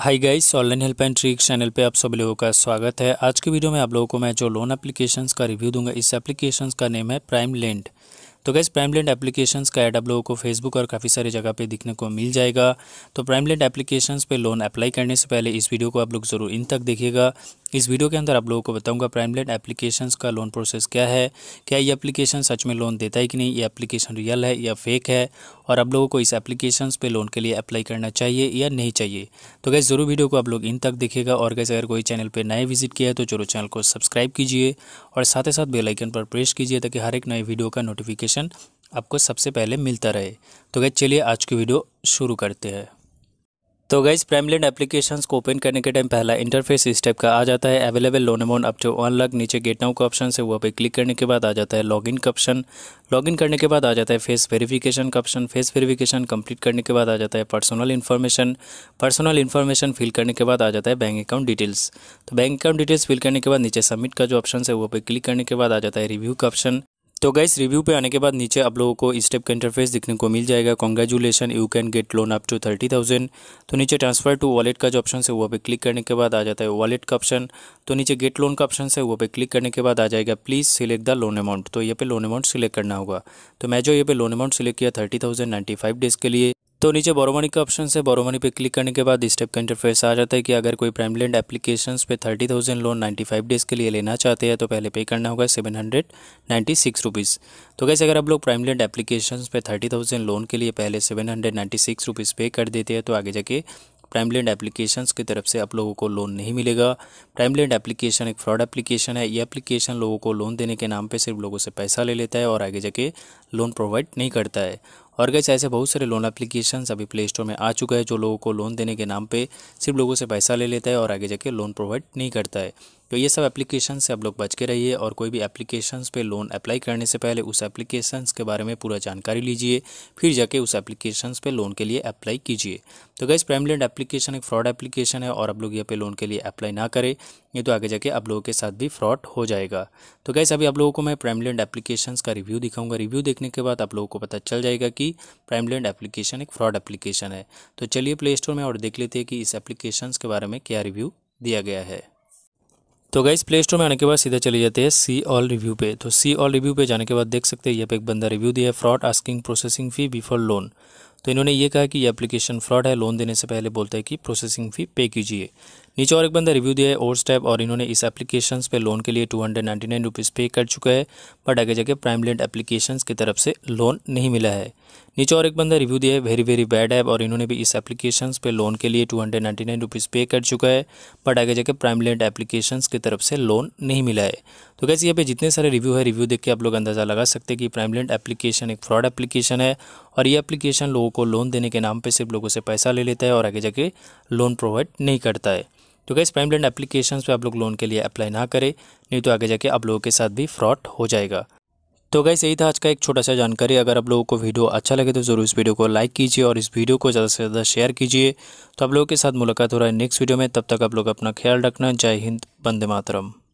hi guys online help and trick channel पे आप सभी लोगों का स्वागत है आज के वीडियो में आप लोगों को मैं जो लोन एप्लीकेशंस का रिव्यू दूंगा इस एप्लीकेशंस का नेम है प्राइम लैंड तो गैस प्राइम लैंड एप्लीकेशंस का ऐड आप लोगों को फेसबुक और काफ़ी सारी जगह पे दिखने को मिल जाएगा तो प्राइम लैंड एप्लीकेशंस पे लोन अप्लाई करने से पहले इस वीडियो को आप लोग ज़रूर इन तक देखिएगा इस वीडियो के अंदर आप लोगों को बताऊंगा प्राइमलेट एप्लीकेशंस का लोन प्रोसेस क्या है क्या ये एप्लीकेशन सच में लोन देता है कि नहीं ये एप्लीकेशन रियल है या फेक है और आप लोगों को इस एप्लीकेशंस पे लोन के लिए अप्लाई करना चाहिए या नहीं चाहिए तो गैस ज़रूर वीडियो को आप लोग इन तक देखेगा और गैस अगर कोई चैनल पर नए विजिट किया है तो जरूर चैनल को सब्सक्राइब कीजिए और साथ ही साथ बेलाइकन पर प्रेस कीजिए ताकि हर एक नए वीडियो का नोटिफिकेशन आपको सबसे पहले मिलता रहे तो गैस चलिए आज की वीडियो शुरू करते हैं तो गाइज प्राइमलैंड एप्लीकेशंस को ओपन करने के टाइम पहला इंटरफेस इस टाइप का आ जाता है available loan amount up to one lakh नीचे गेट नाउ का ऑप्शन है वहाँ पे क्लिक करने के बाद आ जाता है लॉगिन का ऑप्शन लॉगिन करने के बाद आ जाता है फेस वेरिफिकेशन का ऑप्शन फेस वेरिफिकेशन कंप्लीट करने के बाद आ जाता है personal information personal information fill करने के बाद आ जाता है बैंक अकाउंट डिटेल्स तो बैंक अकाउंट डिटेल्स फिल करने के बाद नीचे सबमिट का जो ऑप्शन है वो पर क्लिक करने के बाद आ जाता है रिव्यू का ऑप्शन तो गैस रिव्यू पे आने के बाद नीचे आप लोगों को इस स्टेप का इंटरफेस देखने को मिल जाएगा congratulation you can get loan up to thirty thousand तो नीचे ट्रांसफर टू वॉलेट का जो ऑप्शन है वो पे क्लिक करने के बाद आ जाता है वॉलेट का ऑप्शन तो नीचे गेट लोन का ऑप्शन है वो पे क्लिक करने के बाद आ जाएगा please select the loan amount तो ये पे लोन अमाउंट सिलेक्ट करना होगा तो मैं जो ये पे लोन अमाउंट सिलेक्ट किया thirty thousand ninety five days के लिए तो नीचे बोरोमनी का ऑप्शन है बोरोमनी पे क्लिक करने के बाद इस टाइप का इंटरफेस आ जाता है कि अगर कोई प्राइम लैंड एप्लीकेशन पे thirty thousand loan ninety five days के लिए लेना चाहते हैं तो पहले पे करना होगा seven hundred ninety six rupees तो कैसे अगर आप लोग प्राइम लैंड एप्लीकेशन पे थर्टी थाउजेंड लोन के लिए पहले seven hundred ninety six rupees pay कर देते हैं तो आगे जाके प्राइम लैंड एप्लीकेशंस की तरफ से आप लोगों को लोन नहीं मिलेगा प्राइम लैंड एप्लीकेशन एक फ्रॉड एप्लीकेशन है ये एप्लीकेशन लोगों को लोन देने के नाम पे सिर्फ लोगों से पैसा ले लेता है और आगे जाके लोन प्रोवाइड नहीं करता है और कैसे ऐसे बहुत सारे लोन एप्लीकेशन अभी प्ले स्टोर में आ चुका है जो लोगों को लोन देने के नाम पर सिर्फ लोगों से पैसा ले लेता है और आगे जाके लोन प्रोवाइड नहीं करता है तो ये सब एप्लीकेशन से आप लोग बच के रहिए और कोई भी एप्लीकेशन पे लोन अप्लाई करने से पहले उस एप्लीकेशन के बारे में पूरा जानकारी लीजिए फिर जाके उस एप्लीकेशन पे लोन के लिए अप्लाई कीजिए तो गैस प्राइमलैंड एप्लीकेशन एक फ्रॉड एप्लीकेशन है और आप लोग यहाँ पे लोन के लिए अप्लाई ना करें ये तो आगे जाके आप लोगों के साथ भी फ्रॉड हो जाएगा तो गैस अभी आप लोगों को मैं प्राइमलैंड एप्लीकेशन का रिव्यू दिखाऊंगा रिव्यू देखने के बाद आप लोगों को पता चल जाएगा कि प्राइमलैंड एप्लीकेशन एक फ्रॉड एप्लीकेशन है तो चलिए प्ले स्टोर में और देख लेते हैं कि इस एप्लीकेशन के बारे में क्या रिव्यू दिया गया है तो गाइस प्ले स्टोर में आने के बाद सीधा चले जाते हैं सी ऑल रिव्यू पे तो सी ऑल रिव्यू पे जाने के बाद देख सकते हैं यहाँ पे एक बंदा रिव्यू दिया है fraud asking processing fee before loan तो इन्होंने ये कहा कि ये एप्लीकेशन फ्रॉड है लोन देने से पहले बोलता है कि प्रोसेसिंग फ़ी पे कीजिए नीचे और एक बंदा रिव्यू दिया है और स्टेप और इन्होंने इस एप्लीकेशन पे लोन के लिए two hundred ninety nine rupees pay कर चुका है बट आगे जाके प्राइम लेंड एप्लीकेशन की तरफ से लोन नहीं मिला है नीचे और एक बंदा रिव्यू दिया है वेरी वेरी बैड ऐप और इन्होंने भी इस एप्लीकेशन पे लोन के लिए two hundred ninety nine rupees pay कर चुका है बट आगे जाके प्राइम लेंड एप्लीकेशन की तरफ से लोन नहीं मिला है तो कैसे यहाँ पे जितने सारे रिव्यू है रिव्यू देख के आप लोग अंदाज़ा लगा सकते हैं कि प्राइम लेंड एप्लीकेशन एक फ्रॉड एप्लीकेशन है और ये एप्लीकेशन लोगों को लोन देने के नाम पे सिर्फ लोगों से पैसा ले लेता है और आगे जाके लोन प्रोवाइड नहीं करता है तो गैस प्राइम लैंड एप्लीकेशन पर आप लोग लोन के लिए अप्लाई ना करें नहीं तो आगे जाके आप लोगों के साथ भी फ्रॉड हो जाएगा तो गैस यही था आज का एक छोटा सा जानकारी अगर आप लोगों को वीडियो अच्छा लगे तो ज़रूर इस वीडियो को लाइक कीजिए और इस वीडियो को ज़्यादा से ज़्यादा शेयर कीजिए तो आप लोगों के साथ मुलाकात हो रहा है नेक्स्ट वीडियो में तब तक आप लोग अपना ख्याल रखना जय हिंद बंदे मातरम